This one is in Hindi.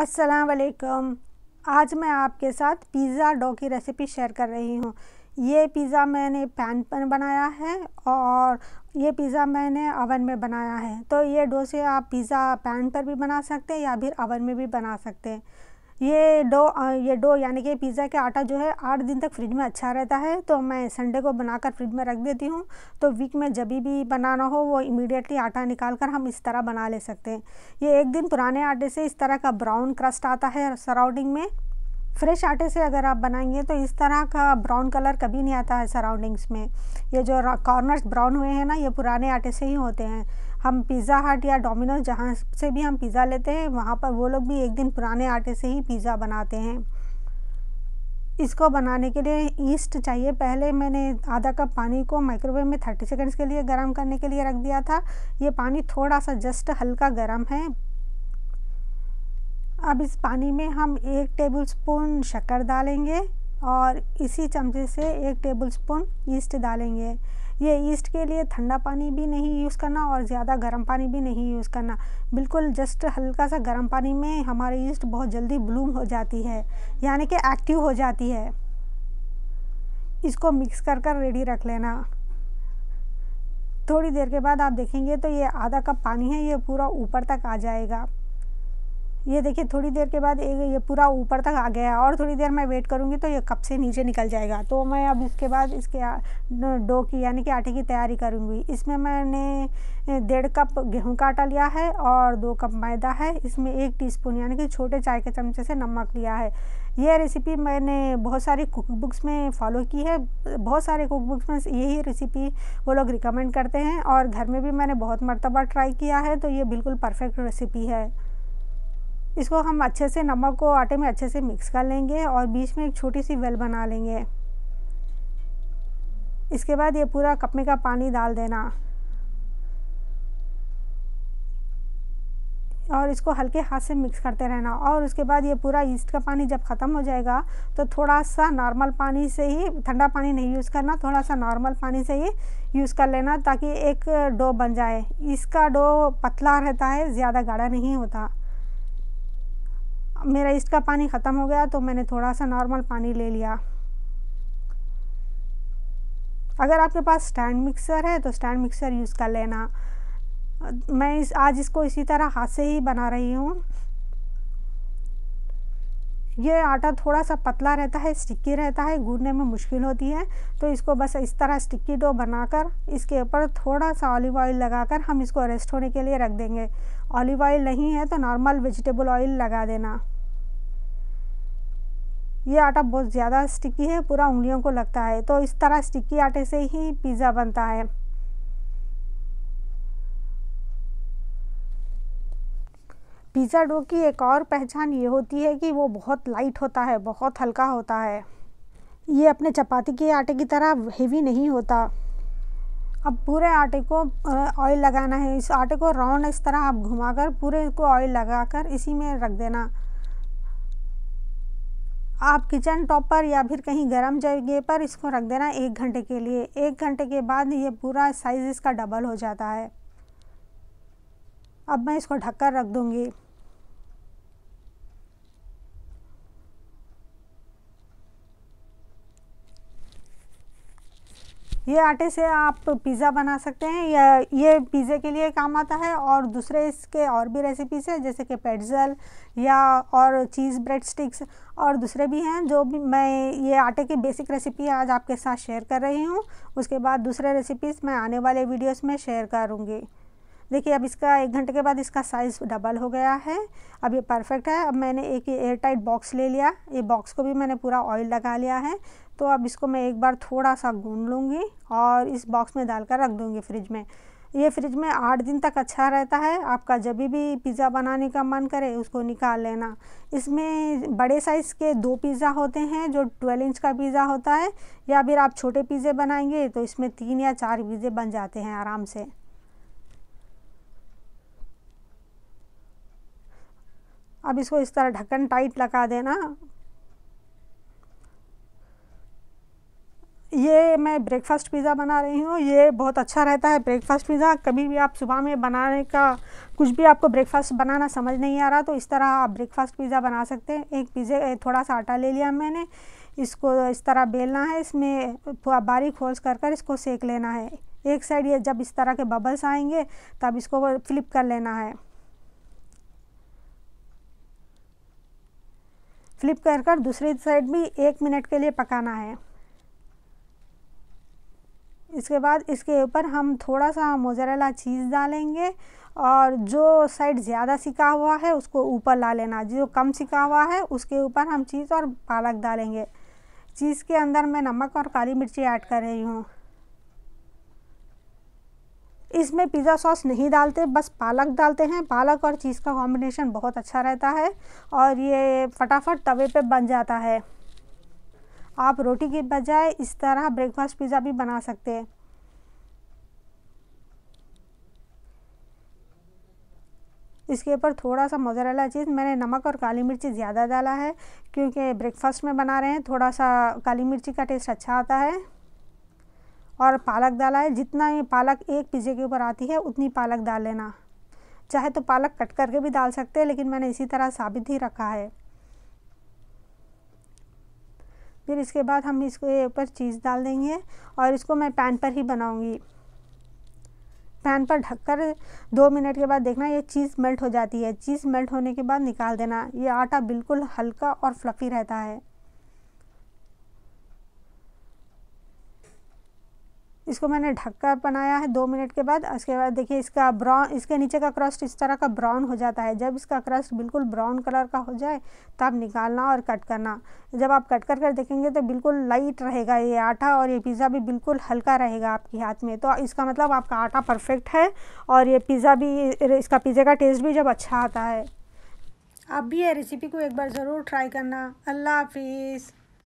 अस्सलाम वालेकुम आज मैं आपके साथ पिज़्ज़ा डो की रेसिपी शेयर कर रही हूँ ये पिज़्ज़ा मैंने पैन पर बनाया है और ये पिज़्ज़ा मैंने अवन में बनाया है तो ये डो से आप पिज़्ज़ा पैन पर भी बना सकते हैं या फिर अवन में भी बना सकते हैं ये डो ये डो यानी कि पिज़्ज़ा के आटा जो है आठ दिन तक फ्रिज में अच्छा रहता है तो मैं संडे को बनाकर फ्रिज में रख देती हूँ तो वीक में जब भी बनाना हो वो इमीडिएटली आटा निकाल कर हम इस तरह बना ले सकते हैं ये एक दिन पुराने आटे से इस तरह का ब्राउन क्रस्ट आता है सराउंडिंग में फ्रेश आटे से अगर आप बनाएंगे तो इस तरह का ब्राउन कलर कभी नहीं आता है सराउंडिंग्स में ये जो कॉर्नर्स ब्राउन हुए हैं ना ये पुराने आटे से ही होते हैं हम पिज़्ज़ा हट या डोमिनोज जहाँ से भी हम पिज़्ज़ा लेते हैं वहाँ पर वो लोग भी एक दिन पुराने आटे से ही पिज़्ज़ा बनाते हैं इसको बनाने के लिए ईस्ट चाहिए पहले मैंने आधा कप पानी को माइक्रोवेव में थर्टी सेकेंड्स के लिए गर्म करने के लिए रख दिया था ये पानी थोड़ा सा जस्ट हल्का गर्म है अब इस पानी में हम एक टेबलस्पून शक्कर डालेंगे और इसी चमचे से एक टेबलस्पून ईस्ट डालेंगे ये ईस्ट के लिए ठंडा पानी भी नहीं यूज़ करना और ज़्यादा गर्म पानी भी नहीं यूज़ करना बिल्कुल जस्ट हल्का सा गर्म पानी में हमारी ईस्ट बहुत जल्दी ब्लूम हो जाती है यानी कि एक्टिव हो जाती है इसको मिक्स कर कर रेडी रख लेना थोड़ी देर के बाद आप देखेंगे तो ये आधा कप पानी है ये पूरा ऊपर तक आ जाएगा ये देखिए थोड़ी देर के बाद एक ये पूरा ऊपर तक आ गया और थोड़ी देर मैं वेट करूँगी तो ये कप से नीचे निकल जाएगा तो मैं अब इसके बाद इसके डो की यानी कि आटे की तैयारी करूँगी इसमें मैंने डेढ़ कप गेहूं का आटा लिया है और दो कप मैदा है इसमें एक टीस्पून यानी कि छोटे चाय के चमचे से नमक लिया है यह रेसिपी मैंने बहुत सारी कुक बुक्स में फॉलो की है बहुत सारे कुक बुक्स में यही रेसिपी वो लोग रिकमेंड करते हैं और घर में भी मैंने बहुत मरतबा ट्राई किया है तो ये बिल्कुल परफेक्ट रेसिपी है इसको हम अच्छे से नमक को आटे में अच्छे से मिक्स कर लेंगे और बीच में एक छोटी सी वेल बना लेंगे इसके बाद ये पूरा कप में का पानी डाल देना और इसको हल्के हाथ से मिक्स करते रहना और उसके बाद ये पूरा ईस्ट का पानी जब ख़त्म हो जाएगा तो थोड़ा सा नॉर्मल पानी से ही ठंडा पानी नहीं यूज़ करना थोड़ा सा नॉर्मल पानी से ही यूज़ कर लेना ताकि एक डो बन जाए इसका डो पतला रहता है ज़्यादा गाढ़ा नहीं होता मेरा इसका पानी ख़त्म हो गया तो मैंने थोड़ा सा नॉर्मल पानी ले लिया अगर आपके पास स्टैंड मिक्सर है तो स्टैंड मिक्सर यूज़ कर लेना मैं इस आज इसको इसी तरह हाथ से ही बना रही हूँ ये आटा थोड़ा सा पतला रहता है स्टिकी रहता है गूंदने में मुश्किल होती है तो इसको बस इस तरह स्टिकी डो बनाकर इसके ऊपर थोड़ा सा ऑलिव ऑयल लगाकर हम इसको रेस्ट होने के लिए रख देंगे ऑलिव ऑयल नहीं है तो नॉर्मल वेजिटेबल ऑयल लगा देना ये आटा बहुत ज़्यादा स्टिकी है पूरा उंगलियों को लगता है तो इस तरह स्टिकी आटे से ही पिज़्ज़ा बनता है पिज़्ज़ा डो की एक और पहचान ये होती है कि वो बहुत लाइट होता है बहुत हल्का होता है ये अपने चपाती के आटे की तरह हेवी नहीं होता अब पूरे आटे को ऑयल लगाना है इस आटे को राउंड इस तरह आप घुमाकर पूरे को ऑयल लगाकर इसी में रख देना आप किचन टॉप पर या फिर कहीं गर्म जगह पर इसको रख देना एक घंटे के लिए एक घंटे के बाद ये पूरा साइज़ इसका डबल हो जाता है अब मैं इसको ढककर रख दूँगी ये आटे से आप पिज़्ज़ा बना सकते हैं या ये पिज़्ज़े के लिए काम आता है और दूसरे इसके और भी रेसिपीज हैं जैसे कि पेट्जल या और चीज़ ब्रेड स्टिक्स और दूसरे भी हैं जो भी मैं ये आटे की बेसिक रेसिपी आज आपके साथ शेयर कर रही हूँ उसके बाद दूसरे रेसिपीज़ मैं आने वाले वीडियोस में शेयर करूँगी देखिए अब इसका एक घंटे के बाद इसका साइज़ डबल हो गया है अब ये परफेक्ट है अब मैंने एक एयर टाइट बॉक्स ले लिया ये बॉक्स को भी मैंने पूरा ऑयल लगा लिया है तो अब इसको मैं एक बार थोड़ा सा गूंढ लूँगी और इस बॉक्स में डालकर रख दूँगी फ्रिज में ये फ्रिज में आठ दिन तक अच्छा रहता है आपका जब भी पिज़्ज़ा बनाने का मन करे उसको निकाल लेना इसमें बड़े साइज़ के दो पिज़्ज़ा होते हैं जो ट्वेल्व इंच का पिज़्ज़ा होता है या फिर आप छोटे पिज़्ज़े बनाएंगे तो इसमें तीन या चार पिज़्ज़े बन जाते हैं आराम से अब इसको इस तरह ढक्कन टाइट लगा देना ये मैं ब्रेकफास्ट पिज़्ज़ा बना रही हूँ ये बहुत अच्छा रहता है ब्रेकफास्ट पिज़्ज़ा कभी भी आप सुबह में बनाने का कुछ भी आपको ब्रेकफास्ट बनाना समझ नहीं आ रहा तो इस तरह आप ब्रेकफास्ट पिज़्ज़ा बना सकते हैं एक पिज़्ज़े थोड़ा सा आटा ले लिया मैंने इसको इस तरह बेलना है इसमें बारीक होल्स कर कर इसको सेक लेना है एक साइड ये जब इस तरह के बबल्स आएंगे तब इसको फ्लिप कर लेना है फ्लिप कर कर दूसरी साइड भी एक मिनट के लिए पकाना है इसके बाद इसके ऊपर हम थोड़ा सा मोजरेला चीज़ डालेंगे और जो साइड ज़्यादा सिका हुआ है उसको ऊपर ला लेना जो कम सिका हुआ है उसके ऊपर हम चीज़ और पालक डालेंगे चीज़ के अंदर मैं नमक और काली मिर्ची ऐड कर रही हूँ इसमें पिज़्ज़ा सॉस नहीं डालते बस पालक डालते हैं पालक और चीज़ का कॉम्बिनेशन बहुत अच्छा रहता है और ये फटाफट तवे पे बन जाता है आप रोटी के बजाय इस तरह ब्रेकफास्ट पिज़्ज़ा भी बना सकते हैं इसके ऊपर थोड़ा सा मोजरेला चीज़ मैंने नमक और काली मिर्ची ज़्यादा डाला है क्योंकि ब्रेकफास्ट में बना रहे हैं थोड़ा सा काली मिर्ची का टेस्ट अच्छा आता है और पालक डाला है जितना ये पालक एक पिज़्ज़े के ऊपर आती है उतनी पालक डाल लेना चाहे तो पालक कट करके भी डाल सकते हैं लेकिन मैंने इसी तरह साबित ही रखा है फिर इसके बाद हम इसको ऊपर चीज़ डाल देंगे और इसको मैं पैन पर ही बनाऊंगी पैन पर ढककर दो मिनट के बाद देखना ये चीज़ मेल्ट हो जाती है चीज़ मेल्ट होने के बाद निकाल देना ये आटा बिल्कुल हल्का और फ्लफ़ी रहता है इसको मैंने ढककर बनाया है दो मिनट के बाद उसके बाद देखिए इसका ब्राउन इसके नीचे का क्रस्ट इस तरह का ब्राउन हो जाता है जब इसका क्रस्ट बिल्कुल ब्राउन कलर का हो जाए तब निकालना और कट करना जब आप कट कर कर देखेंगे तो बिल्कुल लाइट रहेगा ये आटा और ये पिज़्ज़ा भी बिल्कुल हल्का रहेगा आपके हाथ में तो इसका मतलब आपका आटा परफेक्ट है और ये पिज़्ज़ा भी इसका पिज़्ज़े का टेस्ट भी जब अच्छा आता है आप भी ये रेसिपी को एक बार ज़रूर ट्राई करना अल्लाह हाफिज़